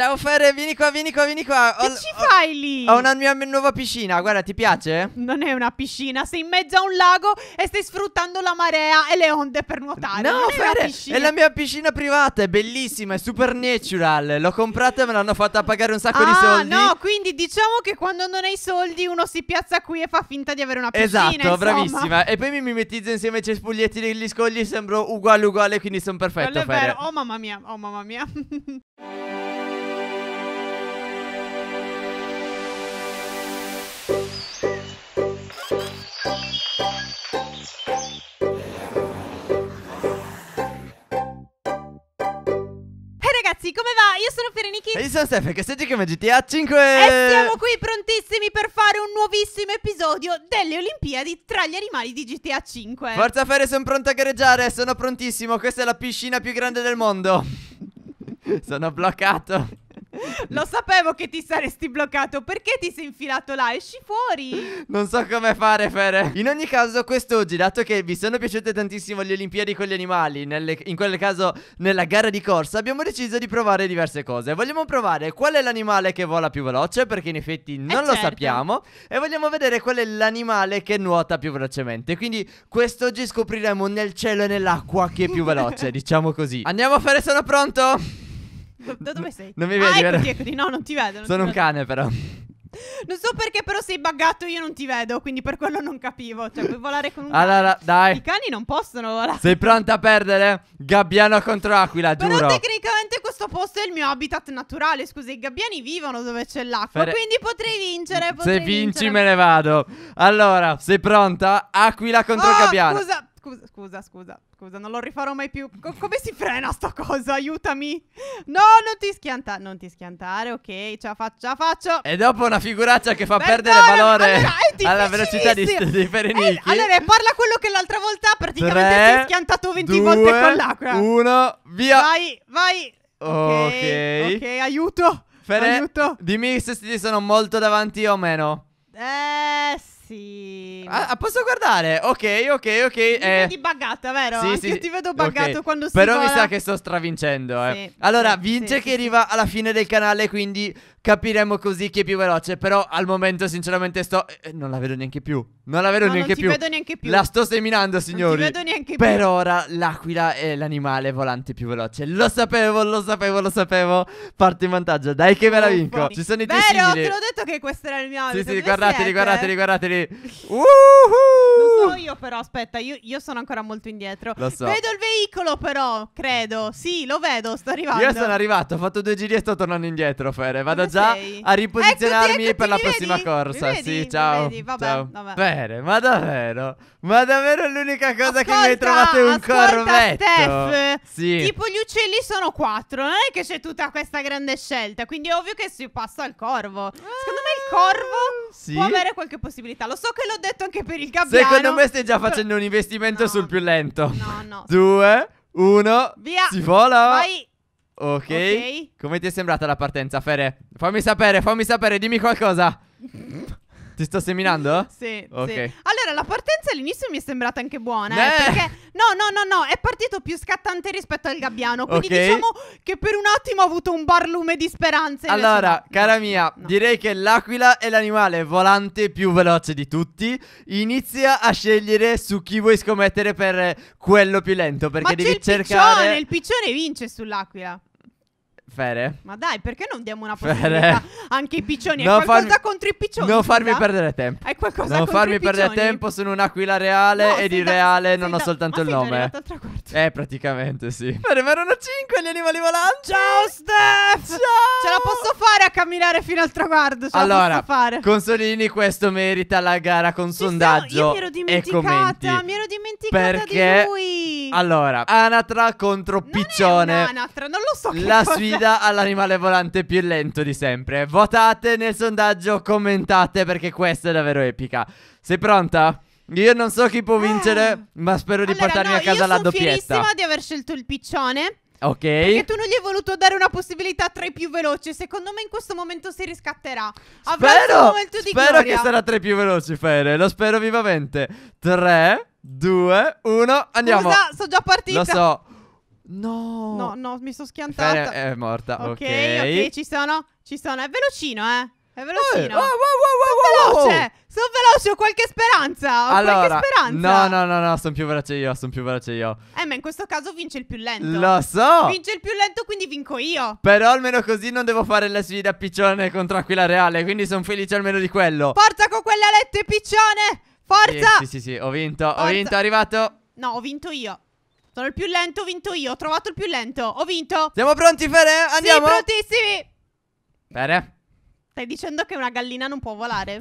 Ciao Ferre, vieni qua, vieni qua, vieni qua. Che ho, ci fai lì? Ho una mia nuova piscina, guarda, ti piace? Non è una piscina, sei in mezzo a un lago e stai sfruttando la marea e le onde per nuotare. No, non Fer, è, è, la mia piscina privata, è bellissima, è super natural. L'ho comprata e me l'hanno fatta pagare un sacco ah, di soldi. No, quindi diciamo che quando non hai soldi uno si piazza qui e fa finta di avere una piscina. Esatto, insomma. bravissima. E poi mi mimetizzo insieme ai cespuglietti degli scogli, sembro uguale uguale, quindi sono perfetto. Quello è Fer. vero, oh mamma mia, oh mamma mia. essere Niki. E io sono Steph, che stai come GTA 5. E siamo qui prontissimi per fare un nuovissimo episodio delle Olimpiadi tra gli animali di GTA 5. Forza Fere, sono pronto a gareggiare, sono prontissimo. Questa è la piscina più grande del mondo. sono bloccato. Lo sapevo che ti saresti bloccato. Perché ti sei infilato là? Esci fuori. Non so come fare, Fere. In ogni caso, quest'oggi, dato che vi sono piaciute tantissimo le Olimpiadi con gli animali, nelle, in quel caso nella gara di corsa, abbiamo deciso di provare diverse cose. Vogliamo provare qual è l'animale che vola più veloce, perché in effetti eh, non eh lo certo. sappiamo. E vogliamo vedere qual è l'animale che nuota più velocemente. Quindi, quest'oggi scopriremo nel cielo e nell'acqua chi è più veloce, diciamo così. Andiamo a fare, sono pronto? Da dove sei? Non mi vedi, ah, ecco, vero? Ecco, no, non ti vedo. Non Sono ti un vedo. cane, però. Non so perché, però sei buggato, io non ti vedo, quindi per quello non capivo. Cioè, puoi volare con un cane. Allora, dai. I cani non possono volare. Sei pronta a perdere? Gabbiano contro aquila, giuro. Però tecnicamente questo posto è il mio habitat naturale. Scusa, i gabbiani vivono dove c'è l'acqua, Fere... quindi potrei vincere. Potrei se vinci vincere. me ne vado. Allora, sei pronta? Aquila contro oh, gabbiano. Scusa, Scusa, scusa, scusa, scusa, non lo rifarò mai più. Co- come si frena sta cosa? Aiutami. No, non ti schiantare, non ti schiantare, ok, ce la faccio, ce la faccio. E dopo una figuraccia che fa Perdona, perdere valore allora, alla velocità di, di Perenicchi. Eh, allora, parla quello che l'altra volta praticamente Tre, si è schiantato 20 due, volte con l'acqua. Uno, via. Vai, vai. Ok, ok, aiuto. Fere, aiuto. Dimmi se ti sono molto davanti o meno. Eh, sì ragazzi. Ah, posso guardare? Ok, ok, ok. Mi eh. vedi buggata, vero? Sì, Anche sì, io ti vedo buggato okay. quando si Però vola. mi sa che sto stravincendo, eh. Sì, allora, vince sì, chi arriva alla fine del canale, quindi Capiremo così chi è più veloce. Però al momento, sinceramente, sto. Eh, eh non la vedo neanche più. Non la vedo, no, neanche, non più. vedo neanche più. La sto seminando, signori. Non ti vedo neanche più. Per ora, l'aquila è l'animale volante più veloce. Lo sapevo, lo sapevo, lo sapevo. Parti in vantaggio. Dai, che me la vinco. Ci sono i Vero, tre simili. te l'ho detto che questo era il mio. Sì, sì, guardateli, guardateli, guardateli. Uhuh. Lo so io, però. Aspetta, io, io sono ancora molto indietro. Lo so. Vedo il veicolo, però. Credo. Sì, lo vedo. Sto arrivando. Io sono arrivato. Ho fatto due giri e sto tornando indietro, Fere. Vado a già eh, a riposizionarmi ecco, per la prossima vedi? corsa. Mi vedi? Sì, ciao. Vedi? Vabbè, ciao. Vabbè. Bene, ma davvero? Ma davvero è l'unica cosa ascolta, che mi hai trovato è un ascolta, corvetto. Steph, sì. Tipo gli uccelli sono quattro, non è che c'è tutta questa grande scelta, quindi è ovvio che si passa al corvo. Secondo me il corvo ah, sì. può avere qualche possibilità. Lo so che l'ho detto anche per il gabbiano. Secondo me stai già facendo un investimento no. sul più lento. No, no. Due, uno. Via. Si vola. Vai. Okay. ok. Come ti è sembrata la partenza, Fere? Fammi sapere, fammi sapere, dimmi qualcosa. Ti sto seminando? Sì, okay. sì. Allora, la partenza all'inizio mi è sembrata anche buona. Eh, eh, perché, no, no, no, no, è partito più scattante rispetto al gabbiano. Quindi okay. diciamo che per un attimo ho avuto un barlume di speranze. Allora, cara mia, no. direi che l'aquila è l'animale volante più veloce di tutti. Inizia a scegliere su chi vuoi scommettere per quello più lento. Perché Ma devi il cercare. Piccione, il piccione vince sull'aquila. Fere. Ma dai, perché non diamo una possibilità Fere. anche ai piccioni? Hai Non qualcosa farmi- contro i piccioni? Non farmi scusa? perdere tempo. È qualcosa Non contro i farmi perdere tempo, sono un'aquila reale No, e sei reale non ho da- soltanto ma il sei già nome. arrivato al traguardo. Eh, praticamente sì. Fere, ma erano 5 gli animali volanti. Ciao Steph! Ciao! Ce la posso fare a camminare fino al traguardo? Ce la Allora, posso fare? Consolini, questo merita la gara con Ci siamo- sondaggio io mi ero e commenti. dimenticata, mi ero dimenticata di Perché- lui. Allora, anatra contro Non è piccione. anatra, non lo so che La, cosa sfida guida all'animale volante più lento di sempre. Votate nel sondaggio, commentate perché questa è davvero epica. Sei pronta? Io non so chi può eh. vincere, ma spero di allora, portarmi no, a casa la doppietta. Sono fierissima di aver scelto il piccione. Ok. Perché tu non gli hai voluto dare una possibilità tra i più veloci. Secondo me in questo momento si riscatterà. Avrà spero, momento di spero gloria. che sarà tra i più veloci, Fere. Lo spero vivamente. 3, 2, 1, andiamo. Scusa, sono già partita. Lo so. No. No, no, mi sono schiantata. È, è eh, morta. Ok, ok, ci sono. Ci sono. È velocino, eh. È eh, velocino. Oh, wow, wow, sono veloce. Sono veloce, ho qualche speranza. Ho allora, qualche speranza. No, no, no, no, sono più veloce io, sono più veloce io. Eh, ma in questo caso vince il più lento. Lo so. Vince il più lento, quindi vinco io. Però almeno così non devo fare la sfida piccione contro Aquila Reale, quindi sono felice almeno di quello. Forza con quelle alette piccione! Forza! Sì, sì, sì, sì. ho vinto, Forza. ho vinto, è arrivato. No, ho vinto io. Sono il più lento, ho vinto io. Ho trovato il più lento. Ho vinto. Siamo pronti, Fere? Andiamo. Sì, prontissimi. Fere. Stai dicendo che una gallina non può volare?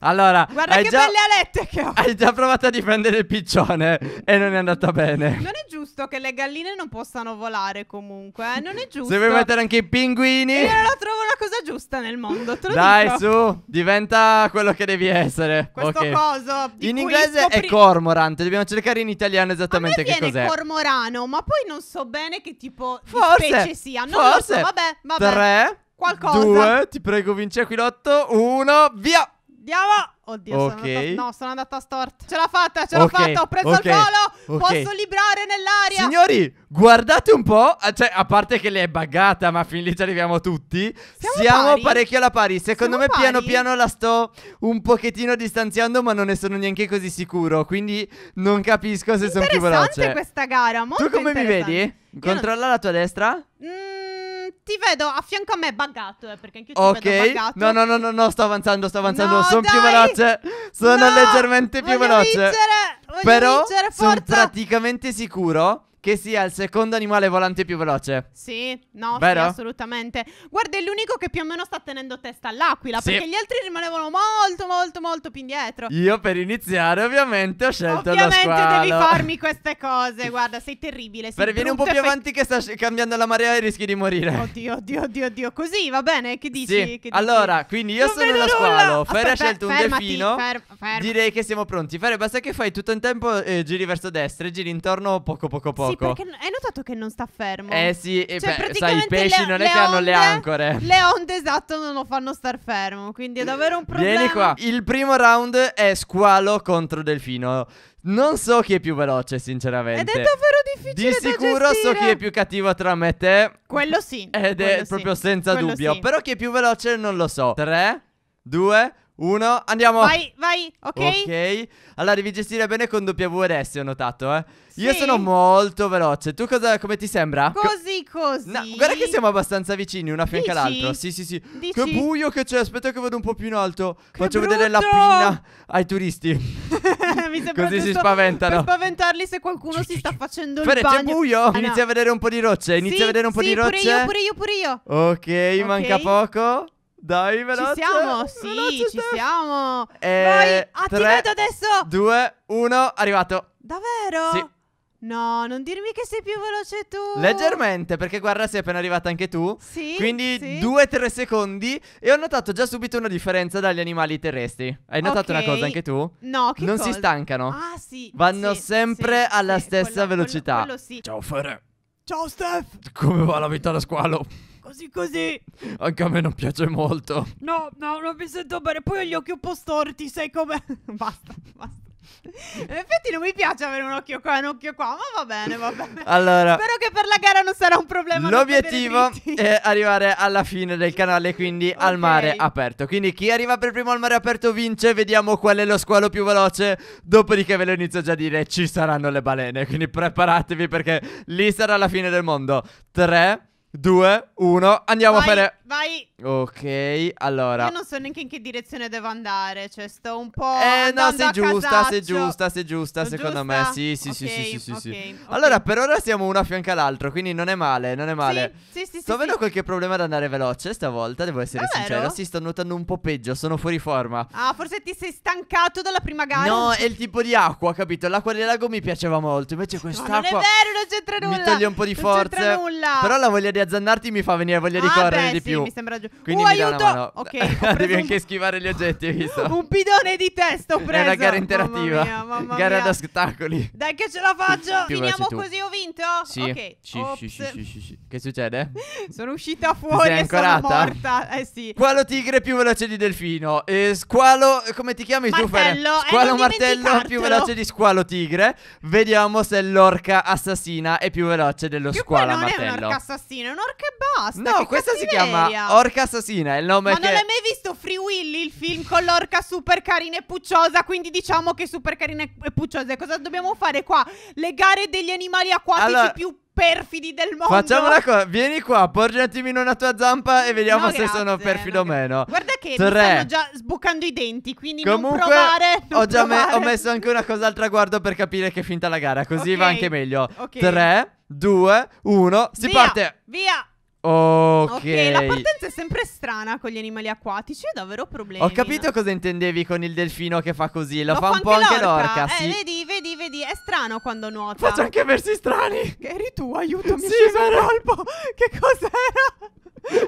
Allora, guarda che già, belle alette che ho. Hai già provato a difendere il piccione e non è andata bene. Non è giusto che le galline non possano volare comunque. Eh? Non è giusto. Se vuoi mettere anche i pinguini. Io non la trovo una cosa giusta nel mondo. Te lo Dai, dico. su, diventa quello che devi essere. Questo okay. coso. in inglese scopri... è cormorante. Dobbiamo cercare in italiano esattamente che cos'è. È cormorano, ma poi non so bene che tipo Forse. di specie sia. Non Forse. lo so. Vabbè, vabbè. Tre. Qualcosa. Due, ti prego, vinci Aquilotto. Uno, via. Andiamo. Oddio, okay. sono andata, no, sono andata storta. Ce l'ho fatta, ce l'ho okay. fatta, ho preso okay. il volo, okay. posso librare nell'aria. Signori, guardate un po', eh, cioè, a parte che lei è buggata, ma fin lì ci arriviamo tutti. Siamo, Siamo parecchio alla pari. Secondo Siamo me pari? piano piano la sto un pochettino distanziando, ma non ne sono neanche così sicuro, quindi non capisco se sono più veloce. Interessante questa gara, molto Tu come mi vedi? Controlla non... la tua destra? Mmm ti vedo a fianco a me buggato, eh, perché anche io okay. ti vedo buggato. No, no, no, no, no, sto avanzando, sto avanzando, no, sono dai! più veloce. Sono no! leggermente più Voglio veloce. Vincere! Voglio Però vincere, sono praticamente sicuro che sia il secondo animale volante più veloce. Sì, no, Vero? sì, assolutamente. Guarda, è l'unico che più o meno sta tenendo testa all'aquila, sì. perché gli altri rimanevano molto, molto, molto più indietro. Io per iniziare, ovviamente, ho scelto ovviamente lo Ovviamente devi farmi queste cose, guarda, sei terribile. per vieni un po' più avanti che sta cambiando la marea e rischi di morire. Oddio, oddio, oddio, oddio. Così, va bene? Che dici? Sì. Che dici? Allora, quindi io non sono lo squalo, Fer ha scelto un fermati, delfino. Ferm ferm Direi che siamo pronti. Fer, basta che fai tutto in tempo, eh, giri verso destra e giri intorno poco poco poco poco. Sì, perché hai notato che non sta fermo. Eh sì, eh, cioè, beh, sai, i pesci le, non è che onde, hanno le ancore. Le onde esatto non lo fanno star fermo, quindi è davvero un problema. Vieni qua. Il primo round è squalo contro delfino. Non so chi è più veloce, sinceramente. Ed è davvero difficile. Di sicuro so chi è più cattivo tra me e te. Quello sì. Ed quello è sì. proprio senza quello dubbio. Sì. Però chi è più veloce non lo so. 3, 2, 1. Uno, andiamo. Vai, vai, ok. Ok. Allora devi gestire bene con W WRS, ho notato, eh. Sì. Io sono molto veloce. Tu cosa, come ti sembra? Così, così. No, guarda che siamo abbastanza vicini, una fianca all'altra. Sì, sì, sì. Dici? Che buio che c'è. Aspetta che vado un po' più in alto. Che Faccio brutto. vedere la pinna ai turisti. Mi Così si spaventano. Per spaventarli se qualcuno si sta facendo Fede, il bagno. Fede, c'è buio. Ah, no. Inizia a vedere un po' di rocce. Inizia sì, a vedere un po' sì, di rocce. Pure io, pure io, pure io. Ok, okay. manca poco. Dai, veloce. Ci siamo, sì, veloce, ci Steph. siamo. E eh, Vai, ah, ti vedo adesso. 2, 1, arrivato. Davvero? Sì. No, non dirmi che sei più veloce tu. Leggermente, perché guarda, sei appena arrivata anche tu. Sì. Quindi 2-3 sì. secondi. E ho notato già subito una differenza dagli animali terrestri. Hai notato okay. una cosa anche tu? No, che Non cosa? si stancano. Ah, sì. Vanno sì, sempre sì, alla stessa quello, velocità. Quello, quello sì. Ciao, Fere. Ciao, Steph. Come va la vita da squalo? Così così. Anche a me non piace molto. No, no, non mi sento bene. Poi ho gli occhi un po' storti, sai come... basta, basta. In effetti non mi piace avere un occhio qua e un occhio qua, ma va bene, va bene. Allora, Spero che per la gara non sarà un problema. L'obiettivo è arrivare alla fine del canale, quindi okay. al mare aperto. Quindi chi arriva per primo al mare aperto vince, vediamo qual è lo squalo più veloce. Dopodiché ve lo inizio già a dire, ci saranno le balene, quindi preparatevi perché lì sarà la fine del mondo. 3 2, 1, andiamo Vai. a fare Vai. Ok, allora. Io non so neanche in che direzione devo andare. Cioè, sto un po'. Eh, no, sei giusta, casaccio. sei giusta, sei giusta. Sto secondo giusta? me. Sì, sì, okay, sì, sì, sì, okay, sì. Okay. Allora, per ora siamo uno a fianco all'altro. Quindi non è male, non è male. Sì, sì, sì. Sto sì, avendo sì. qualche problema ad andare veloce stavolta. Devo essere Davvero? sincero. Sì, sto nuotando un po' peggio. Sono fuori forma. Ah, forse ti sei stancato dalla prima gara. No, è il tipo di acqua, capito? L'acqua del lago mi piaceva molto. Invece quest'acqua. No, non è vero, non c'entra nulla. Mi toglie un po' di forza. forze. Non c'entra nulla. Però la voglia di azzannarti mi fa venire voglia di ah, correre beh, di più mi sembra giusto. Quindi uh, mi aiuto! Mano. Ok. Devi anche un... schivare gli oggetti, hai visto? un bidone di testo ho preso. È una gara interattiva. Mamma mia, mamma gara mia. da spettacoli. Dai che ce la faccio. Più Finiamo così, ho vinto. Sì. Ok. Sì, sì, sì, sì, Che succede? sono uscita fuori e ancorata? sono morta. Eh sì. Squalo tigre più veloce di delfino. E squalo come ti chiami martello. tu? Eh, martello. Squalo eh, martello più veloce di squalo tigre. Vediamo se l'orca assassina è più veloce dello squalo martello. non è un'orca assassina, è un'orca e basta. No, questa si chiama Orca Assassina è il nome Ma che... non hai mai visto Free Willy, il film con l'orca super carina e pucciosa, quindi diciamo che è super carina e pucciosa. E cosa dobbiamo fare qua? Legare degli animali acquatici allora... più perfidi del mondo. Facciamo una cosa, vieni qua, porgi un attimino una tua zampa e vediamo no, se grazie, sono perfido o no, meno. Guarda che Tre. mi stanno già sbucando i denti, quindi Comunque, non provare. Non ho già provare. Me ho messo anche una cosa al traguardo per capire che è finta la gara, così okay. va anche meglio. 3, 2, 1, si via, parte. Via! Okay. ok. la partenza è sempre strana con gli animali acquatici, è davvero problema. Ho capito cosa intendevi con il delfino che fa così, lo, lo fa, fa un po' anche l'orca. Eh, sì. Eh, vedi, vedi, vedi, è strano quando nuota. Faccio anche versi strani. Che eri tu, aiutami. Sì, sono colpo. Che cos'era?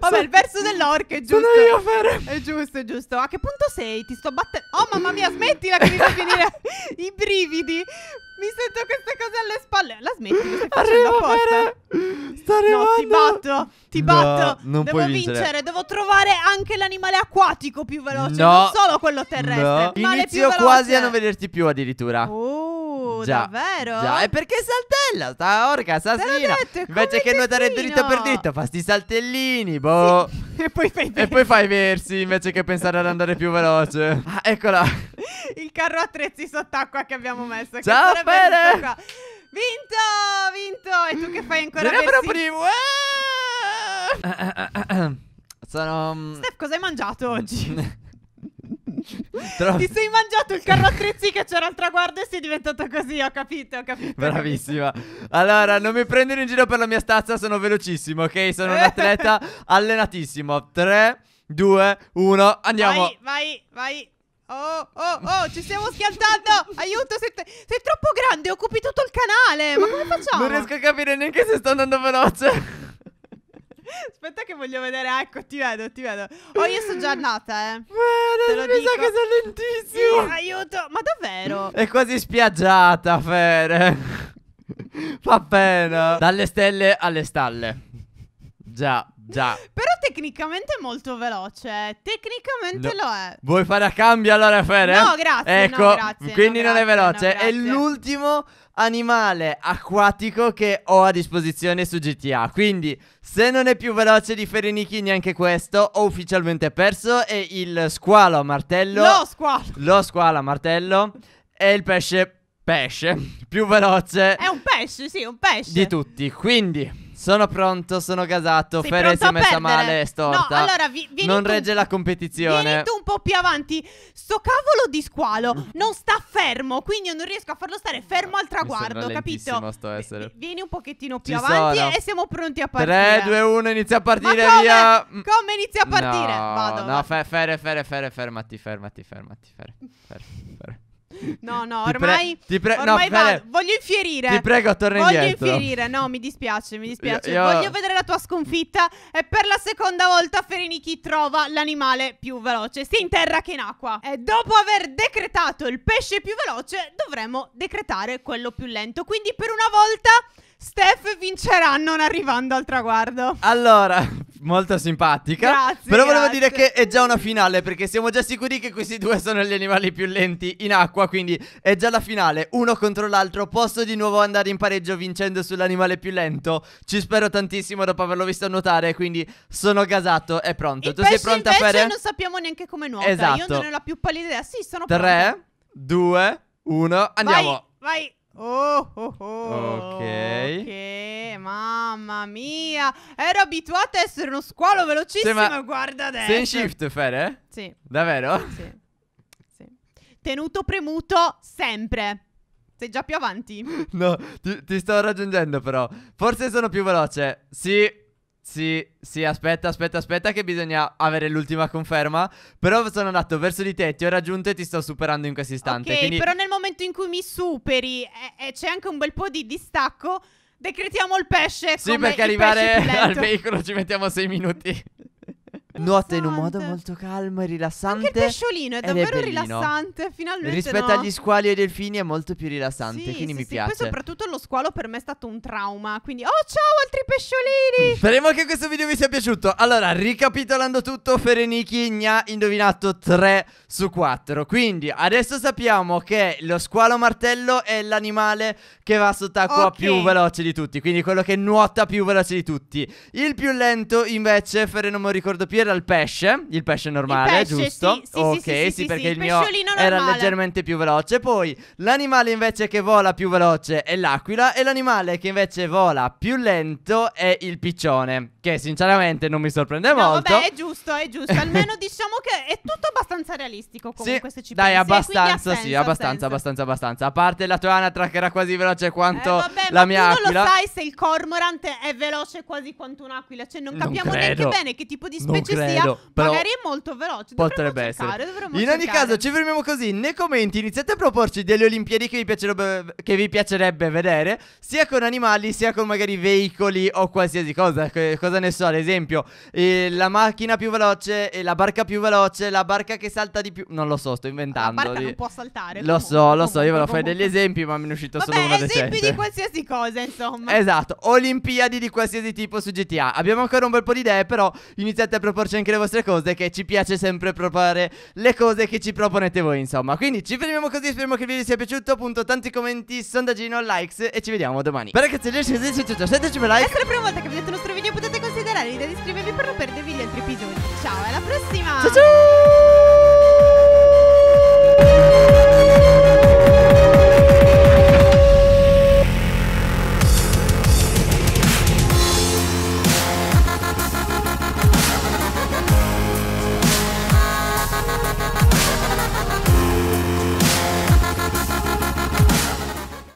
Vabbè, so, il verso dell'orca è giusto. Sono io, Fer. È giusto, è giusto. A che punto sei? Ti sto battendo. Oh, mamma mia, smettila che mi fa finire i brividi. Mi sento queste cose alle spalle. La smetti, lo stai facendo Arrivo, apposta. Ti batto. Non devo vincere. vincere. Devo trovare anche l'animale acquatico più veloce. No. Non solo quello terrestre. No. Inizio quasi a non vederti più addirittura. Oh, già, davvero? Già, e perché saltella? Sta orca assassina. Invece che nuotare dritto per dritto, fa sti saltellini, boh. Sì. E poi fai versi. E poi fai versi invece che pensare ad andare più veloce. Ah, eccola. Il carro attrezzi sott'acqua che abbiamo messo. Ciao, Fede. Vinto, vinto. E tu che fai ancora? Era però primo. Eh! Eh, eh, eh, sono... Mm, Steph, cosa hai mangiato oggi? Però... Ti sei mangiato il carro attrezzi che c'era al traguardo e sei diventato così, ho capito, ho capito. Bravissima. Allora, non mi prendere in giro per la mia stazza, sono velocissimo, ok? Sono un atleta allenatissimo. 3, 2, 1, andiamo. Vai, vai, vai. Oh, oh, oh, ci stiamo schiantando! Aiuto, sei, sei troppo grande, occupi tutto il canale! Ma come facciamo? Non riesco a capire neanche se sto andando veloce. Aspetta che voglio vedere, ecco, ti vedo, ti vedo. Oh, io sono già andata, eh. Ma la sa che sei lentissimo. Sì, eh, aiuto, ma davvero? È quasi spiaggiata, Fere. Fa pena. Dalle stelle alle stalle. Già. Già. Però tecnicamente è molto veloce. Eh. Tecnicamente no. lo è. Vuoi fare a cambio allora, Fede? No, grazie. Ecco, no, grazie, quindi no, non è veloce. è l'ultimo animale acquatico che ho a disposizione su GTA. Quindi, se non è più veloce di Ferenichi, neanche questo, ho ufficialmente perso. E il squalo a martello. Lo squalo. Lo squalo a martello. È il pesce. Pesce più veloce. È un pesce, sì, un pesce. Di tutti. Quindi. Sono pronto, sono gasato. Sei Ferre si è messa male, è storta. No, allora vi, vieni Non tu, regge la competizione. Vieni tu un po' più avanti. Sto cavolo di squalo non sta fermo, quindi io non riesco a farlo stare fermo al traguardo, capito? Sto essere. Vieni un pochettino più Ci avanti sono. e siamo pronti a partire. 3, 2, 1, inizia a partire, come? via. Come inizia a partire? No, Vado. No, fe, Ferre, Ferre, Ferre, fermati, fermati, fermati, Ferre. ferre, ferre. No, no, ormai, ti pre- ti pre- ormai no, vado, voglio infierire. Ti prego, torna voglio indietro. Voglio infierire, no, mi dispiace, mi dispiace. Io, io... Voglio vedere la tua sconfitta e per la seconda volta Ferenichi trova l'animale più veloce, sia in terra che in acqua. E dopo aver decretato il pesce più veloce, dovremo decretare quello più lento. Quindi per una volta Steph vincerà non arrivando al traguardo. Allora, molto simpatica. Grazie. Però volevo grazie. dire che è già una finale perché siamo già sicuri che questi due sono gli animali più lenti in acqua, quindi è già la finale, uno contro l'altro. Posso di nuovo andare in pareggio vincendo sull'animale più lento? Ci spero tantissimo dopo averlo visto nuotare, quindi sono gasato, è pronto. Il tu sei pronta invece per non sappiamo neanche come nuota. Esatto. Io non ho la più pallida idea. Sì, sono 3, pronta. 3 2 1 andiamo. Vai, vai. Oh, oh, oh. Ok. Ok, mamma mia. Ero abituata a essere uno squalo velocissimo. Sì, guarda adesso. Sei shift, Fere? Sì. Davvero? Sì. sì. Tenuto premuto sempre. Sei già più avanti. No, ti, ti sto raggiungendo però. Forse sono più veloce. Sì. Sì, sì, aspetta, aspetta, aspetta che bisogna avere l'ultima conferma. Però sono andato verso di te, ti ho raggiunto e ti sto superando in questo istante. Ok, quindi... però nel momento in cui mi superi e, eh, e eh, c'è anche un bel po' di distacco, decretiamo il pesce. Sì, perché arrivare al veicolo ci mettiamo 6 minuti. Nuota in un modo molto calmo e rilassante. Anche il pesciolino è davvero rilassante, finalmente. Rispetto no. agli squali e ai delfini è molto più rilassante, sì, quindi sì, mi sì. piace. Poi soprattutto lo squalo per me è stato un trauma, quindi oh ciao altri pesciolini! Speriamo che questo video vi sia piaciuto. Allora, ricapitolando tutto, Ferenichi ne ha indovinato 3 su 4. Quindi adesso sappiamo che lo squalo martello è l'animale che va sott'acqua okay. più veloce di tutti, quindi quello che nuota più veloce di tutti. Il più lento invece, Fere non mi ricordo più, era dal pesce, il pesce normale, il pesce, giusto? Sì, sì, ok, sì, sì, sì perché il mio era leggermente più veloce. Poi l'animale invece che vola più veloce è l'aquila e l'animale che invece vola più lento è il piccione, che sinceramente non mi sorprende no, molto. Vabbè, è giusto, è giusto. Almeno diciamo che è tutto abbastanza realistico comunque sì, se ci dai, pensi. Eh, abbastanza, senso, sì, abbastanza, abbastanza, abbastanza. A parte la tua anatra che era quasi veloce quanto eh, vabbè, la mia aquila. Ma non lo sai se il cormorant è veloce quasi quanto un'aquila, cioè non capiamo non neanche bene che tipo di specie ci credo, sia, però magari è molto veloce. Potrebbe cercare, essere. In ogni caso, ci fermiamo così. Nei commenti iniziate a proporci delle Olimpiadi che vi piacerebbe, che vi piacerebbe vedere, sia con animali, sia con magari veicoli o qualsiasi cosa. cosa ne so, ad esempio, eh, la macchina più veloce, eh, la barca più veloce, la barca che salta di più. Non lo so, sto inventando. La barca non può saltare. Lo comunque, so, lo so, io ve lo fai degli esempi, ma mi è uscito Vabbè, solo una decente. esempi di qualsiasi cosa, insomma. Esatto, Olimpiadi di qualsiasi tipo su GTA. Abbiamo ancora un bel po' di idee, però iniziate a proporci proporci anche le vostre cose che ci piace sempre proporre le cose che ci proponete voi insomma Quindi ci fermiamo così speriamo che il video sia piaciuto appunto tanti commenti sondaggino likes e ci vediamo domani Per ragazzi del 1617 ci like Se è la prima volta che vedete il nostro video potete considerare di iscrivervi per non perdervi gli altri episodi Ciao alla prossima Ciao ciao